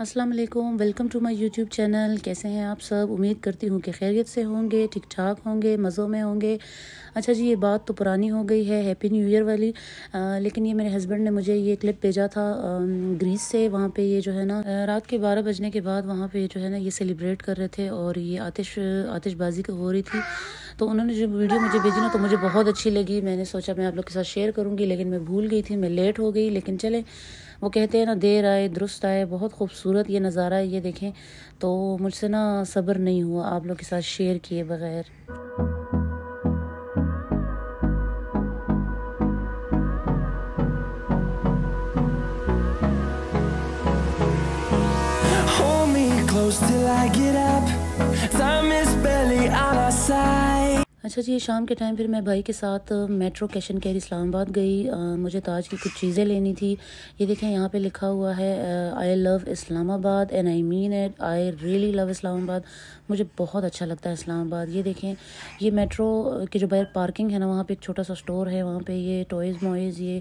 Aslam welcome to my YouTube channel कैसे हैं आप सब उम्मीद करती हूँ कि खैरियत से होंगे ठीक ठाक होंगे मज़ों में होंगे अच्छा जी ये बात तो पुरानी हो गई है हैप्पी न्यू ईयर वाली आ, लेकिन ये मेरे हस्बैंड ने मुझे ये क्लिप भेजा था आ, ग्रीस से वहाँ पे ये जो है ना रात के बारह बजने के बाद वहाँ पे जो है ना ये सेलिब्रेट कर रहे थे और ये आतिश आतिशबाजी हो रही थी तो उन्होंने जो वीडियो मुझे भेजी ना तो मुझे बहुत अच्छी लगी मैंने सोचा मैं आप लोग के साथ शेयर करूँगी लेकिन मैं भूल गई थी मैं लेट हो गई लेकिन चले वो कहते हैं ना देर आए दुरुस्त आए बहुत खूबसूरत ये नज़ारा है ये देखें तो मुझसे ना सब्र नहीं हुआ आप लोग के साथ शेयर किए बग़ैर till I get up Time is barely on our side अच्छा जी शाम के टाइम फिर मैं भाई के साथ मेट्रो कैशन केयर इस्लामाबाद गई आ, मुझे ताज की कुछ चीज़ें लेनी थी ये देखें यहाँ पे लिखा हुआ है I love Islamabad and I mean it I really love Islamabad मुझे बहुत अच्छा लगता है इस्लामाबाद ये देखें ये मेट्रो की जो बाहर पार्किंग है ना वहाँ पे एक छोटा सा स्टोर है वहाँ पे ये टॉयज़ मॉयज़ ये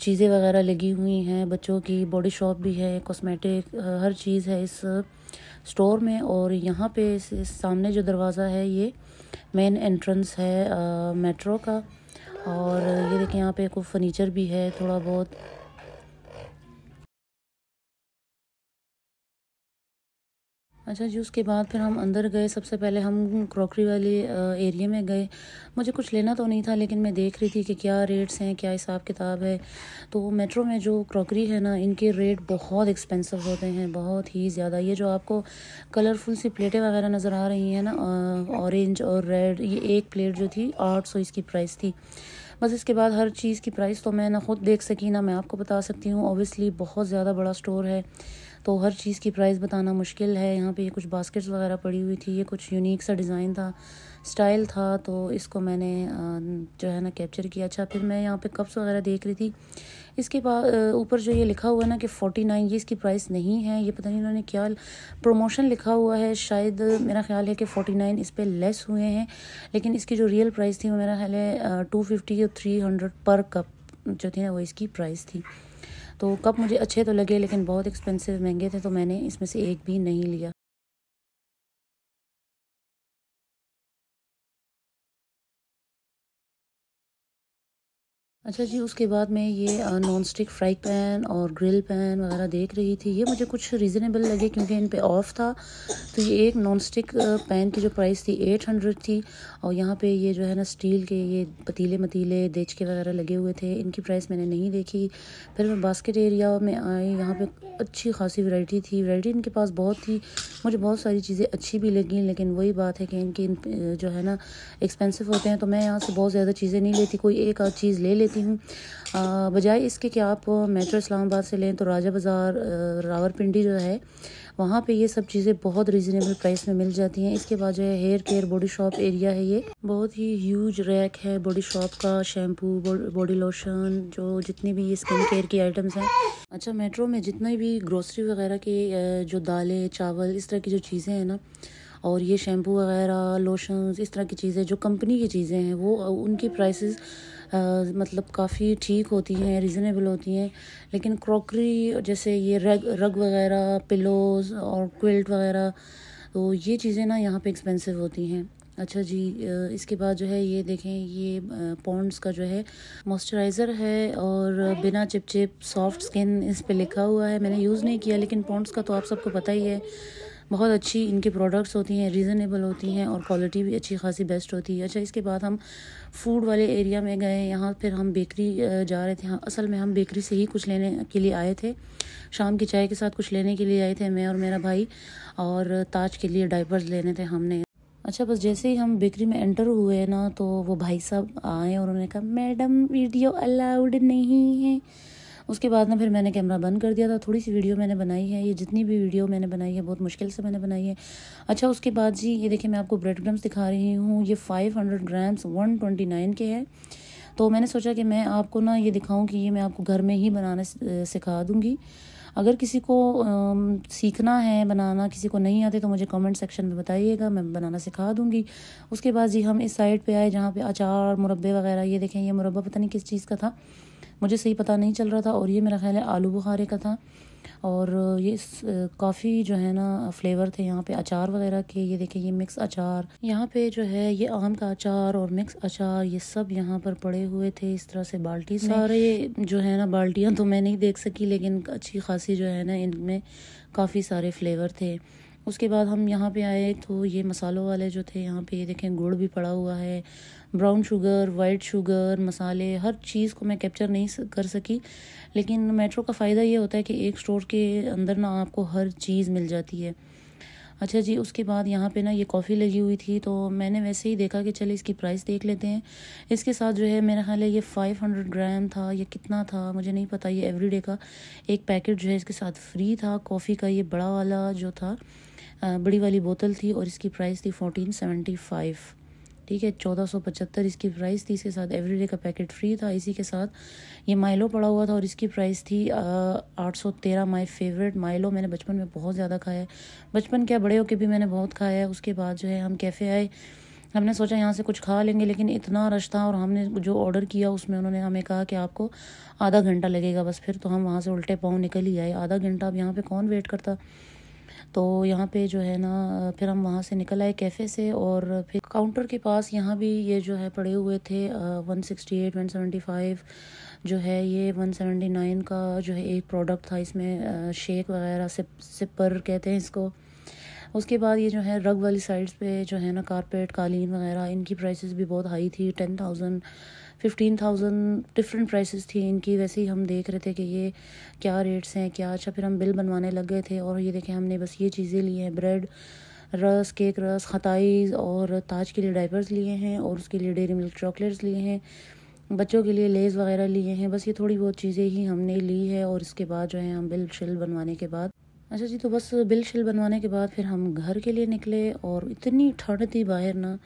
चीज़ें वगैरह लगी हुई हैं बच्चों की बॉडी शॉप भी है कॉस्मेटिक हर चीज़ है इस स्टोर में और यहाँ पे इस, इस सामने जो दरवाज़ा है ये मेन एंट्रेंस है मेट्रो का और ये देखिए यहाँ पे कुछ फर्नीचर भी है थोड़ा बहुत अच्छा जी उसके बाद फिर हम अंदर गए सबसे पहले हम क्रॉकरी वाले एरिया में गए मुझे कुछ लेना तो नहीं था लेकिन मैं देख रही थी कि क्या रेट्स हैं क्या हिसाब किताब है तो मेट्रो में जो क्रॉकरी है ना इनके रेट बहुत एक्सपेंसिव होते हैं बहुत ही ज़्यादा ये जो आपको कलरफुल सी प्लेटें वगैरह नज़र आ रही हैं ना ऑरेंज और रेड ये एक प्लेट जो थी आठ सौ इसकी प्राइस थी बस इसके बाद हर चीज़ की प्राइस तो मैं ना ख़ुद देख सकी ना मैं आपको बता सकती हूँ ओबियसली बहुत ज़्यादा बड़ा स्टोर है तो हर चीज़ की प्राइस बताना मुश्किल है यहाँ पे ये कुछ बास्केट्स वगैरह पड़ी हुई थी ये कुछ यूनिक सा डिज़ाइन था स्टाइल था तो इसको मैंने जो है ना कैप्चर किया अच्छा फिर मैं यहाँ पे कप्स वगैरह देख रही थी इसके बाद ऊपर जो ये लिखा हुआ है ना कि फ़ोटी नाइन ये इसकी प्राइस नहीं है ये पता नहीं इन्होंने क्या प्रमोशन लिखा हुआ है शायद मेरा ख्याल है कि फ़ोटी नाइन इस पर लेस हुए हैं लेकिन इसकी जो रियल प्राइस थी वो मेरा ख्याल है टू फिफ्टी या थ्री हंड्रेड पर कप जो थी ना वो इसकी प्राइस थी तो कप मुझे अच्छे तो लगे लेकिन बहुत एक्सपेंसिव महंगे थे तो मैंने इसमें से एक भी नहीं लिया अच्छा जी उसके बाद मैं ये नॉन स्टिक फ्राई पैन और ग्रिल पैन वगैरह देख रही थी ये मुझे कुछ रीज़नेबल लगे क्योंकि इन पे ऑफ़ था तो ये एक नॉन स्टिक पैन की जो प्राइस थी एट हंड्रेड थी और यहाँ पे ये जो है ना स्टील के ये पतीले मतीले के वगैरह लगे हुए थे इनकी प्राइस मैंने नहीं देखी फिर मैं बास्केट एरिया में आई यहाँ पर अच्छी खासी वैरायटी थी वैराइटी इनके पास बहुत थी मुझे बहुत सारी चीज़ें अच्छी भी लगी लेकिन वही बात है कि इनके जो है ना एक्सपेंसिव होते हैं तो मैं यहाँ से बहुत ज़्यादा चीज़ें नहीं लेती कोई एक आध चीज़ ले लेती देती हूँ बजाय इसके कि आप मेट्रो इस्लामाबाद से लें तो राजा बाज़ार पिंडी जो है वहाँ पे ये सब चीज़ें बहुत रीज़नेबल प्राइस में मिल जाती हैं इसके बाद जो है hair care body shop area है ये बहुत ही ह्यूज रैक है बॉडी शॉप का शैम्पू बॉडी लोशन जो जितनी भी ये स्किन केयर की आइटम्स हैं अच्छा मेट्रो में जितने भी ग्रोसरी वगैरह के जो दालें चावल इस तरह की जो चीज़ें हैं ना और ये शैम्पू वगैरह लोशन इस तरह की चीज़ें जो कंपनी की चीज़ें हैं वो उनकी प्राइसेस मतलब काफ़ी ठीक होती हैं रिजनेबल होती हैं लेकिन क्रॉकरी जैसे ये रग रग वगैरह पिलोज और क्विल्ट वगैरह तो ये चीज़ें ना यहाँ पे एक्सपेंसिव होती हैं अच्छा जी इसके बाद जो है ये देखें ये पॉन्ड्स का जो है मॉइस्चराइज़र है और बिना चिपचिप सॉफ्ट स्किन इस पे लिखा हुआ है मैंने यूज़ नहीं किया लेकिन पॉन्ड्स का तो आप सबको पता ही है बहुत अच्छी इनके प्रोडक्ट्स होती हैं रीज़नेबल होती हैं और क्वालिटी भी अच्छी खासी बेस्ट होती है अच्छा इसके बाद हम फूड वाले एरिया में गए यहाँ फिर हम बेकरी जा रहे थे असल में हम बेकरी से ही कुछ लेने के लिए आए थे शाम की चाय के साथ कुछ लेने के लिए आए थे मैं और मेरा भाई और ताज के लिए डाइपर्स लेने थे हमने अच्छा बस जैसे ही हम बेकरी में एंटर हुए ना तो वो भाई साहब आए और उन्होंने कहा मैडम वीडियो अलाउड नहीं है उसके बाद ना फिर मैंने कैमरा बंद कर दिया था थोड़ी सी वीडियो मैंने बनाई है ये जितनी भी वीडियो मैंने बनाई है बहुत मुश्किल से मैंने बनाई है अच्छा उसके बाद जी ये देखिए मैं आपको ब्रेड क्रम्स दिखा रही हूँ ये five hundred grams one twenty nine के हैं तो मैंने सोचा कि मैं आपको ना ये दिखाऊँ कि ये मैं आपको घर में ही बनाना सिखा दूंगी अगर किसी को आ, सीखना है बनाना किसी को नहीं आते तो मुझे कमेंट सेक्शन में बताइएगा मैं बनाना सिखा दूंगी उसके बाद जी हम इस साइड पे आए जहाँ पे अचार मुरब्बे वगैरह ये देखें ये मुरब्बा पता नहीं किस चीज़ का था मुझे सही पता नहीं चल रहा था और ये मेरा ख्याल है आलू बुखारे का था और ये काफ़ी जो है ना फ्लेवर थे यहाँ पे अचार वगैरह के ये देखें ये मिक्स अचार यहाँ पे जो है ये आम का अचार और मिक्स अचार ये सब यहाँ पर पड़े हुए थे इस तरह से बाल्टी सारे जो है ना बाल्टियाँ तो मैं नहीं देख सकी लेकिन अच्छी खासी जो है ना इनमें काफ़ी सारे फ्लेवर थे उसके बाद हम यहाँ पे आए तो ये मसालों वाले जो थे यहाँ पे ये देखें गुड़ भी पड़ा हुआ है ब्राउन शुगर वाइट शुगर मसाले हर चीज़ को मैं कैप्चर नहीं कर सकी लेकिन मेट्रो का फ़ायदा ये होता है कि एक स्टोर के अंदर ना आपको हर चीज़ मिल जाती है अच्छा जी उसके बाद यहाँ पे ना ये कॉफ़ी लगी हुई थी तो मैंने वैसे ही देखा कि चले इसकी प्राइस देख लेते हैं इसके साथ जो है मेरा ख्याल है ये 500 ग्राम था ये कितना था मुझे नहीं पता ये एवरीडे का एक पैकेट जो है इसके साथ फ्री था कॉफ़ी का ये बड़ा वाला जो था बड़ी वाली बोतल थी और इसकी प्राइस थी फोर्टीन सेवेंटी फाइव ठीक है चौदह सौ पचहत्तर इसकी प्राइस थी इसके साथ एवरीडे का पैकेट फ्री था इसी के साथ ये माइलो पड़ा हुआ था और इसकी प्राइस थी आठ सौ तेरह माई फेवरेट माइलो मैंने बचपन में बहुत ज़्यादा खाया है बचपन क्या बड़े होके भी मैंने बहुत खाया है उसके बाद जो है हम कैफ़े आए हमने सोचा यहाँ से कुछ खा लेंगे लेकिन इतना रश था और हमने जो ऑर्डर किया उसमें उन्होंने हमें कहा कि आपको आधा घंटा लगेगा बस फिर तो हम वहाँ से उल्टे पाँव निकल ही आए आधा घंटा अब यहाँ पर कौन वेट करता तो यहाँ पे जो है ना फिर हम वहाँ से निकल आए कैफ़े से और फिर काउंटर के पास यहाँ भी ये जो है पड़े हुए थे one sixty eight one seventy five जो है ये वन सेवेंटी नाइन का जो है एक प्रोडक्ट था इसमें शेक वगैरह सिप सिपर कहते हैं इसको उसके बाद ये जो है रग वाली साइड्स पे जो है ना कारपेट कालीन वगैरह इनकी प्राइसेस भी बहुत हाई थी ten thousand fifteen thousand different prices थी इनकी वैसे ही हम देख रहे थे कि ये क्या रेट्स हैं क्या अच्छा फिर हम बिल बनवाने लग गए थे और ये देखें हमने बस ये चीज़ें ली हैं ब्रेड रस केक रस खतज और ताज के लिए डाइपर्स लिए हैं और उसके लिए डेरी मिल्क चॉकलेट्स लिए हैं बच्चों के लिए लेस वगैरह लिए हैं बस ये थोड़ी बहुत चीज़ें ही हमने ली है और इसके बाद जो है हम बिल शिल बनवाने के बाद अच्छा जी तो बस बिल शिल बनवाने के बाद फिर हम घर के लिए निकले और इतनी ठंड थी बाहर ना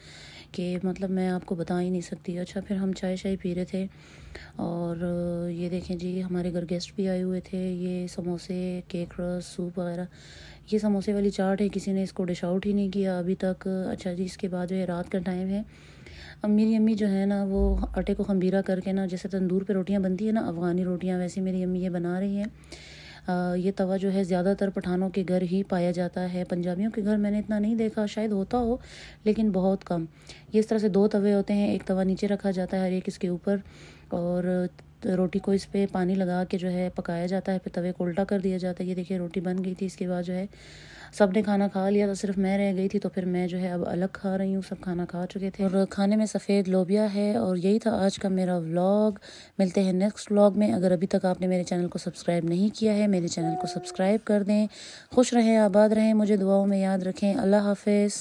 कि मतलब मैं आपको बता ही नहीं सकती अच्छा फिर हम चाय शाय पी रहे थे और ये देखें जी हमारे घर गेस्ट भी आए हुए थे ये समोसे केक रस सूप वगैरह ये समोसे वाली चाट है किसी ने इसको डिश आउट ही नहीं किया अभी तक अच्छा जी इसके बाद जो है रात का टाइम है अब मेरी अम्मी जो है ना वो आटे को खम्बीरा करके ना जैसे तंदूर पे रोटियां बनती है ना अफ़गानी रोटियां वैसे मेरी अम्मी ये बना रही है ये तवा जो है ज़्यादातर पठानों के घर ही पाया जाता है पंजाबियों के घर मैंने इतना नहीं देखा शायद होता हो लेकिन बहुत कम ये इस तरह से दो तवे होते हैं एक तवा नीचे रखा जाता है और एक इसके ऊपर और तो रोटी को इस पर पानी लगा के जो है पकाया जाता है फिर तवे को उल्टा कर दिया जाता है ये देखिए रोटी बन गई थी इसके बाद जो है सब ने खाना खा लिया था सिर्फ मैं रह गई थी तो फिर मैं जो है अब अलग खा रही हूँ सब खाना खा चुके थे और खाने में सफ़ेद लोबिया है और यही था आज का मेरा व्लॉग मिलते हैं नेक्स्ट व्लॉग में अगर अभी तक आपने मेरे चैनल को सब्सक्राइब नहीं किया है मेरे चैनल को सब्सक्राइब कर दें खुश रहें आबाद रहें मुझे दुआओं में याद रखें अल्लाह हाफिज़